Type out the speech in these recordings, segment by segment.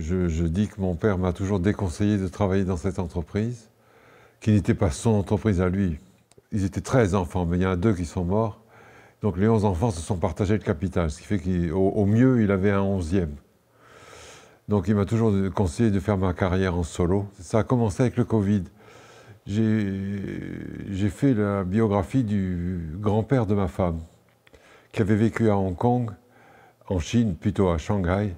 je, dis que mon père m'a toujours déconseillé de travailler dans cette entreprise, qui n'était pas son entreprise à lui. Ils étaient 13 enfants, mais il y en a deux qui sont morts. Donc les 11 enfants se sont partagés le capital, ce qui fait qu'au mieux, il avait un 11e Donc il m'a toujours conseillé de faire ma carrière en solo. Ça a commencé avec le Covid. J'ai fait la biographie du grand-père de ma femme, qui avait vécu à Hong Kong, en Chine, plutôt à Shanghai,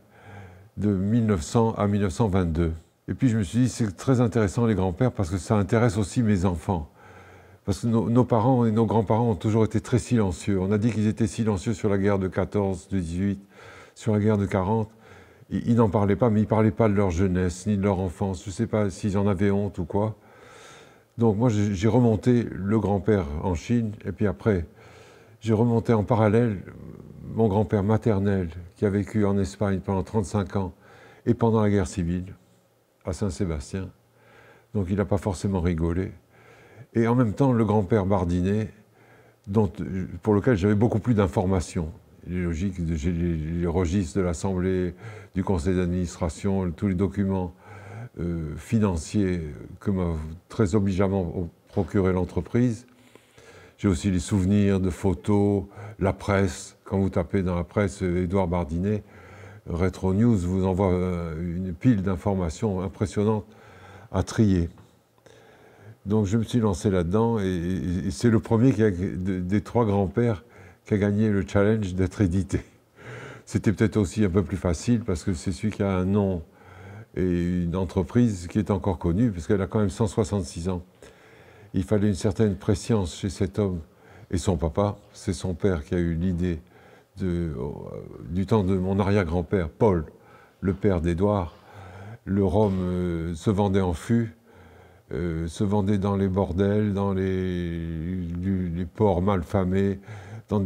de 1900 à 1922. Et puis je me suis dit, c'est très intéressant les grands-pères parce que ça intéresse aussi mes enfants. Parce que nos, parents et nos grands-parents ont toujours été très silencieux. On a dit qu'ils étaient silencieux sur la guerre de 14, de 18, sur la guerre de 40. Ils, ils n'en parlaient pas, mais ils ne parlaient pas de leur jeunesse ni de leur enfance. Je ne sais pas s'ils en avaient honte ou quoi. Donc moi, j'ai remonté le grand-père en Chine, et puis après, j'ai remonté en parallèle mon grand-père maternel, qui a vécu en Espagne pendant 35 ans et pendant la guerre civile, à Saint-Sébastien. Donc il n'a pas forcément rigolé. Et en même temps, le grand-père Bardinet, pour lequel j'avais beaucoup plus d'informations. Les logiques, j'ai les, registres de l'Assemblée, du Conseil d'administration, tous les documents euh, financiers que m'a très obligeamment procuré l'entreprise. J'ai aussi les souvenirs de photos, la presse. Quand vous tapez dans la presse Édouard Bardinet, Retro News vous envoie euh, une pile d'informations impressionnantes à trier. Donc je me suis lancé là-dedans et, c'est le premier qui des trois grands-pères qui a gagné le challenge d'être édité. C'était peut-être aussi un peu plus facile parce que c'est celui qui a un nom et une entreprise qui est encore connue, parce qu'elle a quand même 166 ans il fallait une certaine prescience chez cet homme. Et son papa, c'est son père qui a eu l'idée euh, du temps de mon arrière-grand-père, Paul, le père d'Édouard. Le rhum euh, se vendait en fût, euh, se vendait dans les bordels, dans les, ports malfamés, dans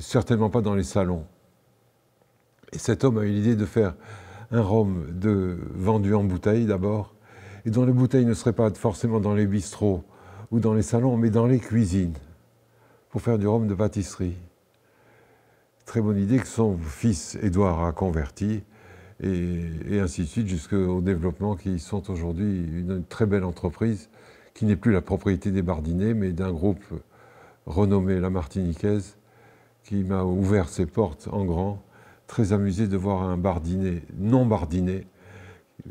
certainement pas dans les salons. Et cet homme a eu l'idée de faire un rhum de, vendu en bouteille d'abord, et dont les bouteilles ne seraient pas forcément dans les bistrots ou dans les salons, mais dans les cuisines, pour faire du rhum de pâtisserie. Très bonne idée que son fils Édouard a converti, et, ainsi de suite, jusqu'au développement qui sont aujourd'hui une, très belle entreprise qui n'est plus la propriété des Bardinets, mais d'un groupe renommé La Martiniquaise, qui m'a ouvert ses portes en grand. Très amusé de voir un Bardinet non Bardinet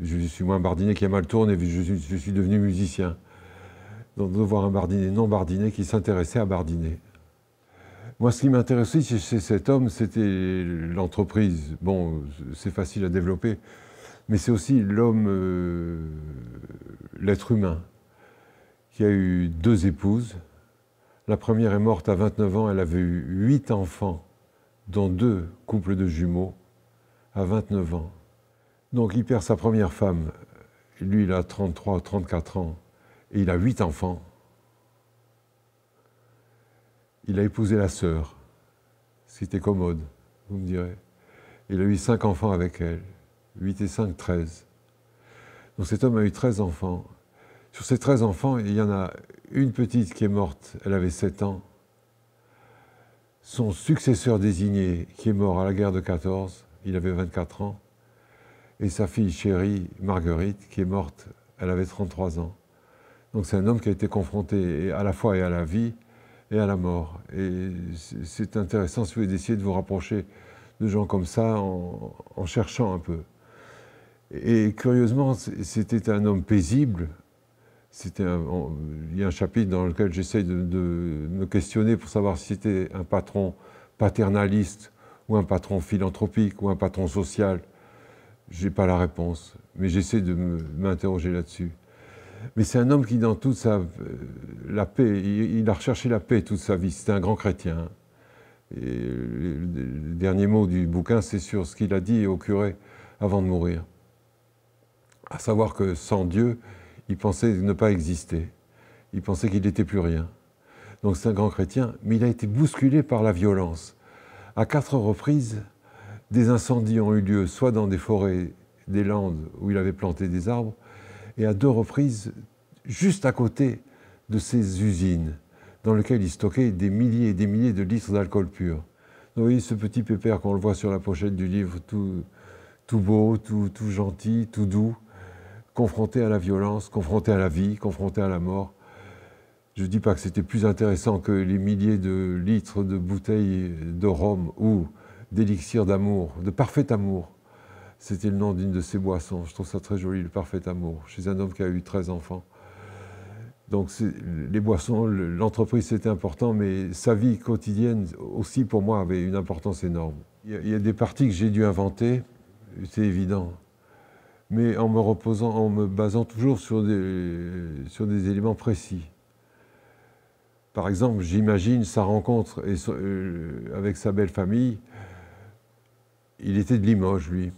je suis moins Bardinet qui a mal tourné, je, suis devenu musicien de voir un Bardinet non bardinet qui s'intéressait à Bardinet. Moi, ce qui m'intéressait chez cet homme, c'était l'entreprise. Bon, c'est facile à développer, mais c'est aussi l'homme, euh, l'être humain, qui a eu deux épouses. La première est morte à 29 ans, elle avait eu huit enfants, dont deux couples de jumeaux, à 29 ans. Donc il perd sa première femme, lui il a 33, 34 ans. Et il a huit enfants. Il a épousé la sœur, c'était commode, vous me direz. Il a eu cinq enfants avec elle. huit et cinq, treize. Donc cet homme a eu 13 enfants. Sur ces 13 enfants, il y en a une petite qui est morte, elle avait sept ans. Son successeur désigné, qui est mort à la guerre de 14, il avait 24 ans. Et sa fille chérie, Marguerite, qui est morte, elle avait 33 ans. Donc c'est un homme qui a été confronté à la fois et à la vie et à la mort. Et c'est intéressant si vous essayez de vous rapprocher de gens comme ça en, cherchant un peu. Et curieusement, c'était un homme paisible. il y a un chapitre dans lequel j'essaie de, de, me questionner pour savoir si c'était un patron paternaliste ou un patron philanthropique ou un patron social. Je n'ai pas la réponse, mais j'essaie de m'interroger là-dessus. Mais c'est un homme qui, dans toute sa. Euh, la paix, il, a recherché la paix toute sa vie. C'était un grand chrétien. Hein. Et le dernier mot du bouquin, c'est sur ce qu'il a dit au curé avant de mourir. À savoir que sans Dieu, il pensait ne pas exister. Il pensait qu'il n'était plus rien. Donc c'est un grand chrétien, mais il a été bousculé par la violence. À quatre reprises, des incendies ont eu lieu, soit dans des forêts, des landes où il avait planté des arbres, et à deux reprises juste à côté de ces usines dans lesquelles il stockait des milliers et des milliers de litres d'alcool pur. vous voyez ce petit pépère qu'on le voit sur la pochette du livre, tout, beau, tout, gentil, tout doux, confronté à la violence, confronté à la vie, confronté à la mort. Je ne dis pas que c'était plus intéressant que les milliers de litres de bouteilles de rhum ou d'élixir d'amour, de parfait amour c'était le nom d'une de ses boissons. Je trouve ça très joli, le parfait amour, chez un homme qui a eu 13 enfants. Donc les boissons, l'entreprise c'était important, mais sa vie quotidienne aussi pour moi avait une importance énorme. Il y a, des parties que j'ai dû inventer, c'est évident, mais en me reposant, en me basant toujours sur des, sur des éléments précis. Par exemple, j'imagine sa rencontre et, euh, avec sa belle famille. Il était de Limoges, lui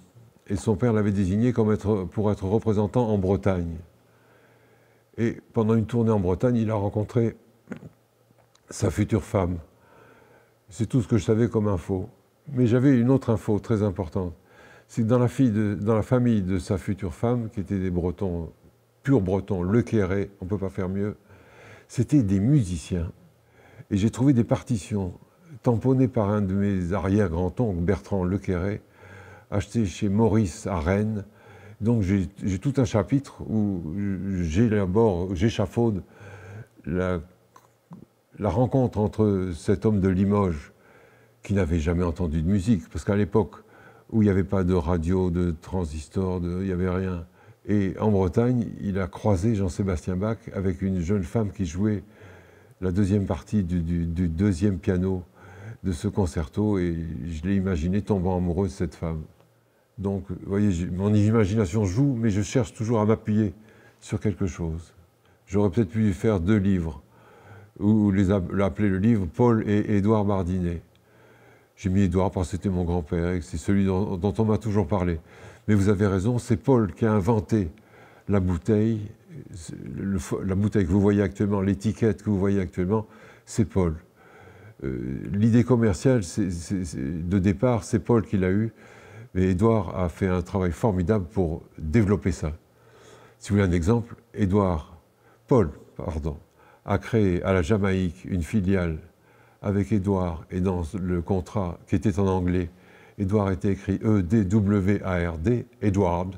et son père l'avait désigné comme pour être représentant en Bretagne. Et pendant une tournée en Bretagne, il a rencontré sa future femme. C'est tout ce que je savais comme info. Mais j'avais une autre info très importante. C'est que dans la, famille de sa future femme, qui était des Bretons, purs Bretons, le Quéré, on ne peut pas faire mieux, c'était des musiciens. Et j'ai trouvé des partitions tamponnées par un de mes arrière-grands-oncles, Bertrand Le acheté chez Maurice à Rennes. Donc j'ai tout un chapitre où j'élabore, j'échafaude la, rencontre entre cet homme de Limoges qui n'avait jamais entendu de musique, parce qu'à l'époque où il n'y avait pas de radio, de transistor, il n'y avait rien. Et en Bretagne, il a croisé Jean-Sébastien Bach avec une jeune femme qui jouait la deuxième partie du deuxième piano de ce concerto, et je l'ai imaginé tombant amoureux de cette femme. Donc, vous voyez, mon imagination joue, mais je cherche toujours à m'appuyer sur quelque chose. J'aurais peut-être pu faire deux livres, ou l'appeler le livre Paul et Édouard Mardinet. J'ai mis Édouard parce que c'était mon grand-père et c'est celui dont, on m'a toujours parlé. Mais vous avez raison, c'est Paul qui a inventé la bouteille, la bouteille que vous voyez actuellement, l'étiquette que vous voyez actuellement, c'est Paul. Euh, l'idée commerciale de départ, c'est Paul qui l'a eue. Mais Édouard a fait un travail formidable pour développer ça. Si vous voulez un exemple, Edouard, Paul, pardon, a créé à la Jamaïque une filiale avec Édouard et dans le contrat qui était en anglais, Edouard était écrit E-D-W-A-R-D, Edward.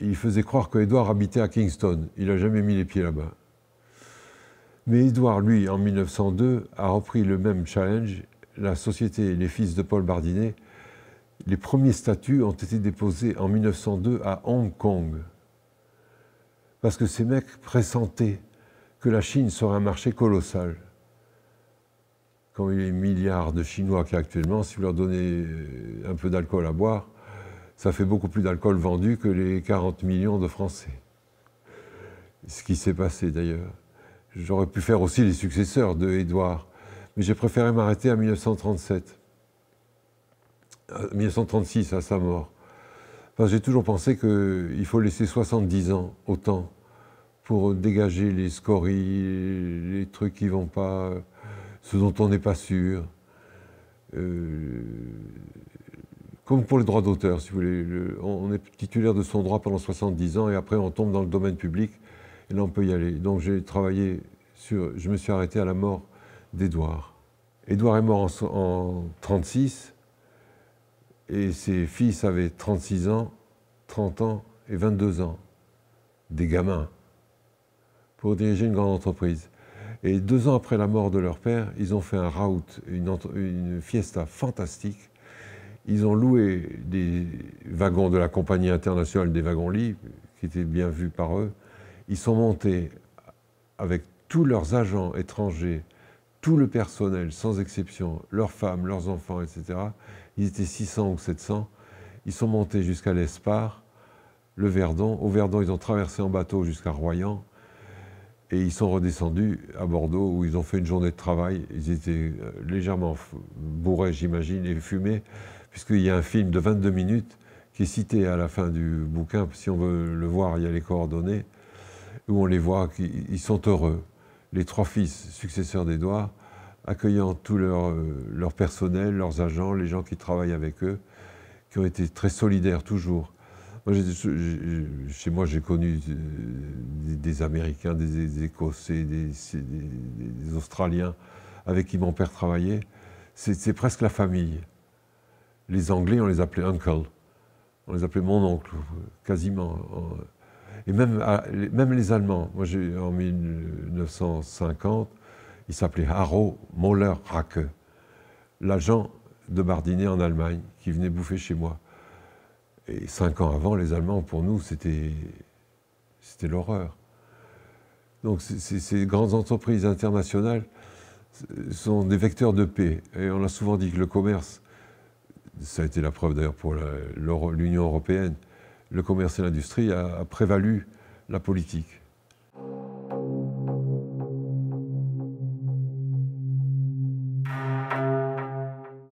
Il faisait croire que habitait à Kingston. Il n'a jamais mis les pieds là-bas. Mais Edouard, lui, en 1902, a repris le même challenge. La société Les Fils de Paul Bardinet les premiers statuts ont été déposés en 1902 à Hong Kong, parce que ces mecs pressentaient que la Chine serait un marché colossal. Quand il y a milliards de Chinois qui actuellement, si vous leur donnez euh, un peu d'alcool à boire, ça fait beaucoup plus d'alcool vendu que les 40 millions de Français. Ce qui s'est passé d'ailleurs. J'aurais pu faire aussi les successeurs de Édouard, mais j'ai préféré m'arrêter à 1937. 1936, euh, à sa mort. J'ai toujours pensé qu'il faut laisser 70 ans au temps pour dégager les scories, les trucs qui vont pas, ce dont on n'est pas sûr. Euh, comme pour les droits d'auteur, si vous voulez. on est titulaire de son droit pendant 70 ans et après on tombe dans le domaine public et là on peut y aller. Donc j'ai travaillé sur. Je me suis arrêté à la mort d'Edouard. Édouard est mort en 1936 et ses fils avaient 36 ans, 30 ans et 22 ans, des gamins, pour diriger une grande entreprise. Et deux ans après la mort de leur père, ils ont fait un rout, une, fiesta fantastique. Ils ont loué des wagons de la compagnie internationale des wagons-lits, qui étaient bien vus par eux. Ils sont montés avec tous leurs agents étrangers, tout le personnel, sans exception, leurs femmes, leurs enfants, etc ils étaient 600 ou 700, ils sont montés jusqu'à l'Espar, le Verdon. Au Verdon, ils ont traversé en bateau jusqu'à Royan, et ils sont redescendus à Bordeaux où ils ont fait une journée de travail. Ils étaient euh, légèrement bourrés, j'imagine, et fumés, puisqu'il y a un film de 22 minutes qui est cité à la fin du bouquin. Si on veut le voir, il y a les coordonnées, où on les voit, ils sont heureux. Les trois fils successeurs d'Édouard accueillant tout leur, euh, leur, personnel, leurs agents, les gens qui travaillent avec eux, qui ont été très solidaires toujours. chez moi, j'ai connu euh, des, Américains, des, Écossais, des, Australiens avec qui mon père travaillait. C'est presque la famille. Les Anglais, on les appelait uncle. On les appelait mon oncle, quasiment. Et même, ah, même les Allemands. Moi, en 1950, il s'appelait Haro Moller Racke, l'agent de Bardinet en Allemagne, qui venait bouffer chez moi. Et cinq ans avant, les Allemands, pour nous, c'était l'horreur. Donc ces grandes entreprises internationales euh, sont des vecteurs de paix. Et on a souvent dit que le commerce, ça a été la preuve d'ailleurs pour l'Union européenne, le commerce et l'industrie a prévalu la politique.